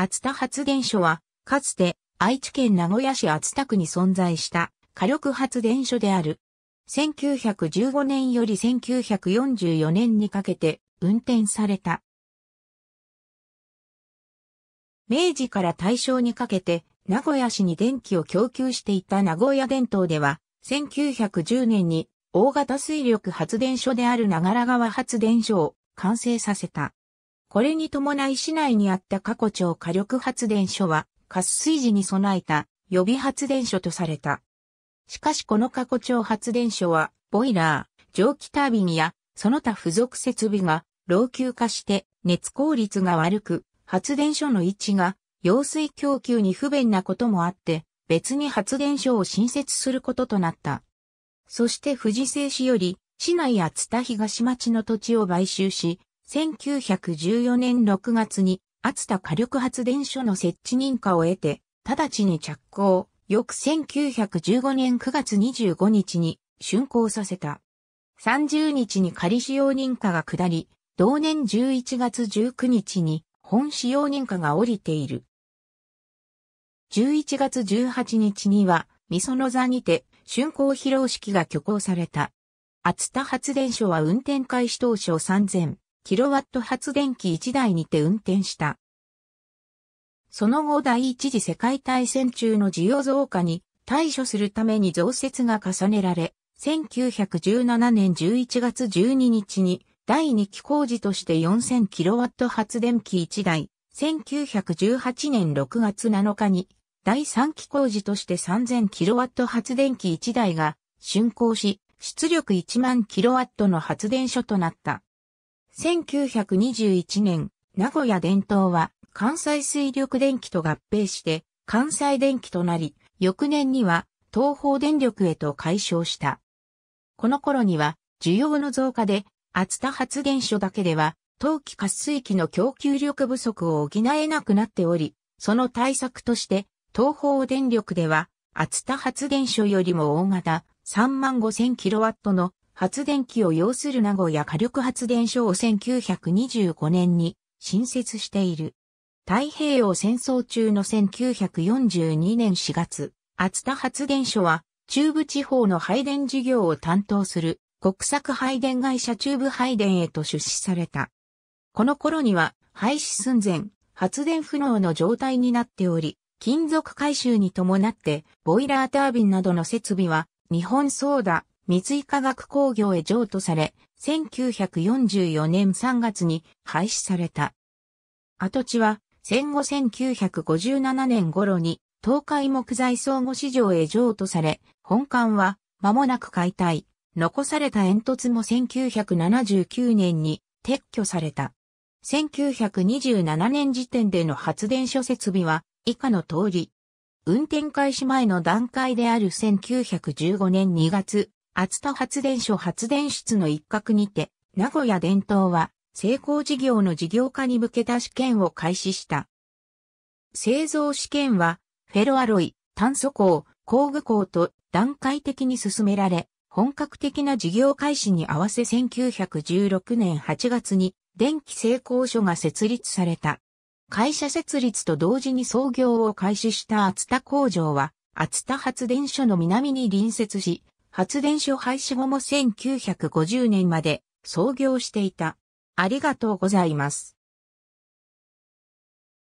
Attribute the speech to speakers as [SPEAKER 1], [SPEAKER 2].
[SPEAKER 1] 熱田発電所は、かつて愛知県名古屋市熱田区に存在した火力発電所である。1915年より1944年にかけて運転された。明治から大正にかけて名古屋市に電気を供給していた名古屋電灯では、1910年に大型水力発電所である長良川発電所を完成させた。これに伴い市内にあった過去町火力発電所は、滑水時に備えた予備発電所とされた。しかしこの過去町発電所は、ボイラー、蒸気タービンや、その他付属設備が老朽化して熱効率が悪く、発電所の位置が用水供給に不便なこともあって、別に発電所を新設することとなった。そして富士製紙より、市内や津田東町の土地を買収し、1914年6月に、厚田火力発電所の設置認可を得て、直ちに着工、翌1915年9月25日に竣工させた。30日に仮使用認可が下り、同年11月19日に本使用認可が下りている。11月18日には、その座にて、竣工披露式が挙行された。厚田発電所は運転開始当初3000キロワット発電機1台にて運転した。その後第一次世界大戦中の需要増加に対処するために増設が重ねられ、1917年11月12日に第2期工事として 4000kW 発電機1台、1918年6月7日に第3期工事として 3000kW 発電機1台が竣工し、出力1万 kW の発電所となった。1921年、名古屋伝統は関西水力電気と合併して関西電気となり、翌年には東方電力へと解消した。この頃には需要の増加で厚田発電所だけでは冬季活水器の供給力不足を補えなくなっており、その対策として東方電力では厚田発電所よりも大型3万5000キロワットの発電機を要する名古屋火力発電所を1925年に新設している。太平洋戦争中の1942年4月、厚田発電所は中部地方の配電事業を担当する国策配電会社中部配電へと出資された。この頃には廃止寸前、発電不能の状態になっており、金属回収に伴ってボイラータービンなどの設備は日本ソーダ、三井化学工業へ譲渡され、1944年3月に廃止された。跡地は戦後1957年頃に東海木材相互市場へ譲渡され、本館は間もなく解体、残された煙突も1979年に撤去された。1927年時点での発電所設備は以下の通り。運転開始前の段階である1915年2月、熱田発電所発電室の一角にて、名古屋伝統は、成功事業の事業化に向けた試験を開始した。製造試験は、フェロアロイ、炭素鋼、工具鋼と段階的に進められ、本格的な事業開始に合わせ1916年8月に電気製功所が設立された。会社設立と同時に創業を開始した厚田工場は、厚田発電所の南に隣接し、発電所廃止後も1950年まで創業していた。ありがとうございます。